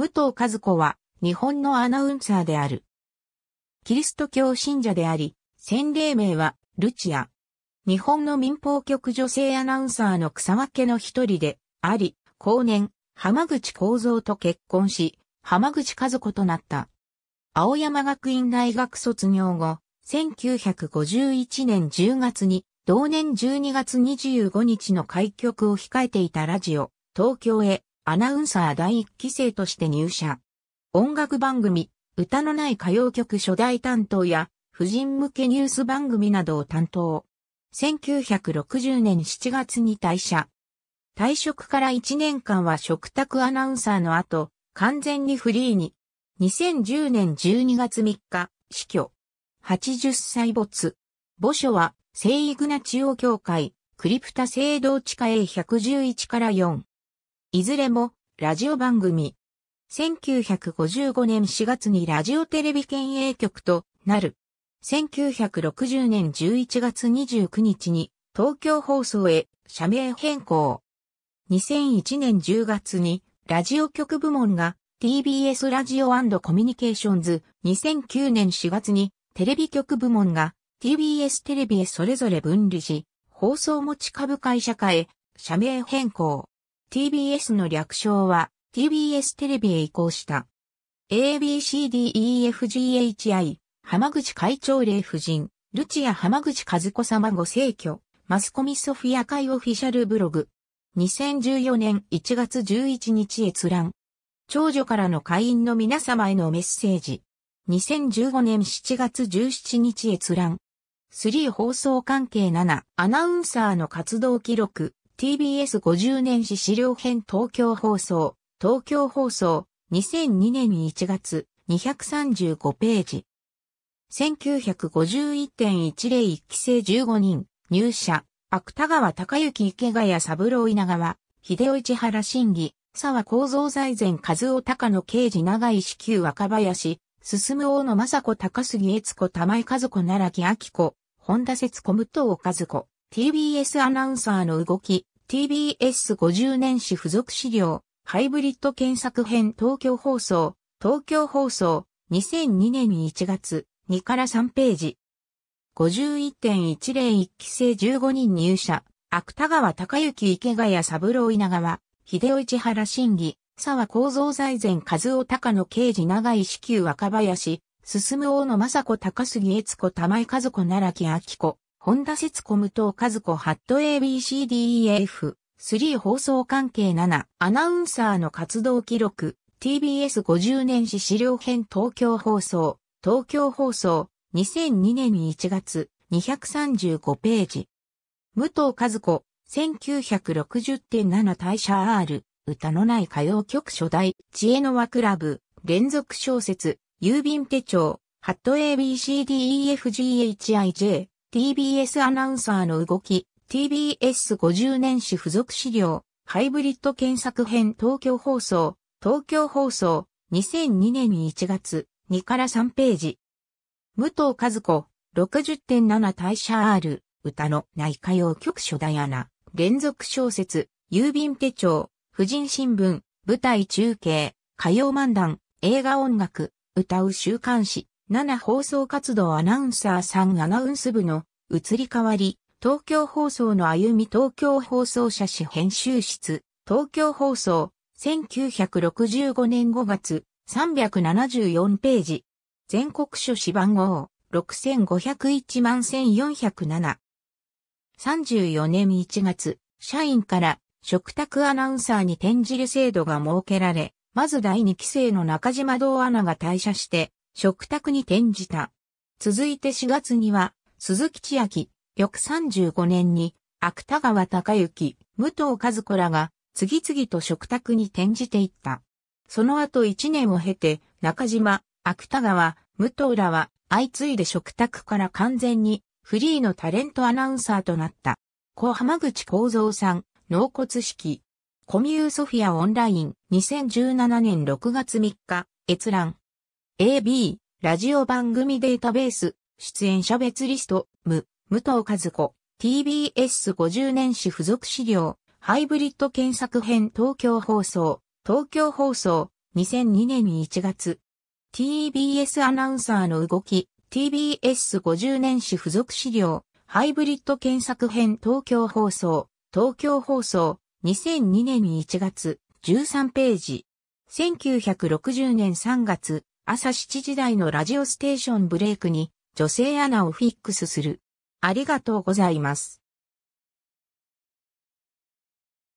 武藤和子は日本のアナウンサーである。キリスト教信者であり、洗礼名はルチア。日本の民放局女性アナウンサーの草分けの一人であり、後年、浜口幸三と結婚し、浜口和子となった。青山学院大学卒業後、1951年10月に、同年12月25日の開局を控えていたラジオ、東京へアナウンサー第一期生として入社。音楽番組、歌のない歌謡曲初代担当や、婦人向けニュース番組などを担当。1960年7月に退社。退職から1年間は食卓アナウンサーの後、完全にフリーに。2010年12月3日、死去。80歳没。墓所は、聖イグナチオ教会、クリプタ聖堂地下 A111 から4。いずれも、ラジオ番組。1955年4月にラジオテレビ県営局となる。1960年11月29日に東京放送へ社名変更。2001年10月にラジオ局部門が TBS ラジオコミュニケーションズ。2009年4月にテレビ局部門が TBS テレビへそれぞれ分離し、放送持ち株会社化へ社名変更。TBS の略称は TBS テレビへ移行した。ABCDEFGHI、浜口会長令夫人、ルチア浜口和子様ご逝去、マスコミソフィア会オフィシャルブログ。2014年1月11日閲覧。長女からの会員の皆様へのメッセージ。2015年7月17日閲覧。3放送関係7、アナウンサーの活動記録。TBS50 年史資料編東京放送、東京放送、2002年1月、235ページ。1951.101期生15人、入社、芥川隆之池谷三郎稲川、秀吉、市原審議、沢構造財前和夫高野刑事長石旧若林、進大野正子高杉悦子玉井和子奈良木明子、本田節子武藤和子、TBS アナウンサーの動き、TBS50 年史付属資料、ハイブリッド検索編東京放送、東京放送、2002年1月、2から3ページ。51.101期生15人入社、芥川隆之池谷三郎稲川、秀吉、市原真義、沢構造財前和夫高野刑事長井支給若林、進大野政子高杉悦子玉井和子奈良木明子、本田節子武カ和子ハット ABCDEF3 放送関係7アナウンサーの活動記録 TBS50 年史資料編東京放送東京放送2002年1月235ページ武藤和子1960.7大社 R 歌のない歌謡曲初代知恵の輪クラブ連続小説郵便手帳ハット ABCDEFGHIJ TBS アナウンサーの動き、TBS50 年史付属資料、ハイブリッド検索編東京放送、東京放送、2002年1月、2から3ページ。武藤和子、60.7大社 R、歌の内歌用曲ダイアナ、連続小説、郵便手帳、婦人新聞、舞台中継、歌謡漫談、映画音楽、歌う週刊誌、7放送活動アナウンサーさんアナウンス部の移り変わり、東京放送の歩み東京放送社誌編集室、東京放送、1965年5月、374ページ。全国書誌番号、6501万1407。34年1月、社員から食卓アナウンサーに転じる制度が設けられ、まず第2期生の中島堂アナが退社して、食卓に転じた。続いて4月には、鈴木千秋、翌35年に、芥川隆之、武藤和子らが、次々と食卓に転じていった。その後1年を経て、中島、芥川、武藤らは、相次いで食卓から完全に、フリーのタレントアナウンサーとなった。小浜口幸三さん、納骨式。コミューソフィアオンライン2017年6月3日、閲覧。AB、ラジオ番組データベース、出演者別リスト、無、武藤和子、TBS50 年史付属資料、ハイブリッド検索編東京放送、東京放送、2002年1月。TBS アナウンサーの動き、TBS50 年史付属資料、ハイブリッド検索編東京放送、東京放送、2002年1月、13ページ。1960年3月、朝7時台のラジオステーションブレイクに女性アナをフィックスする。ありがとうございます。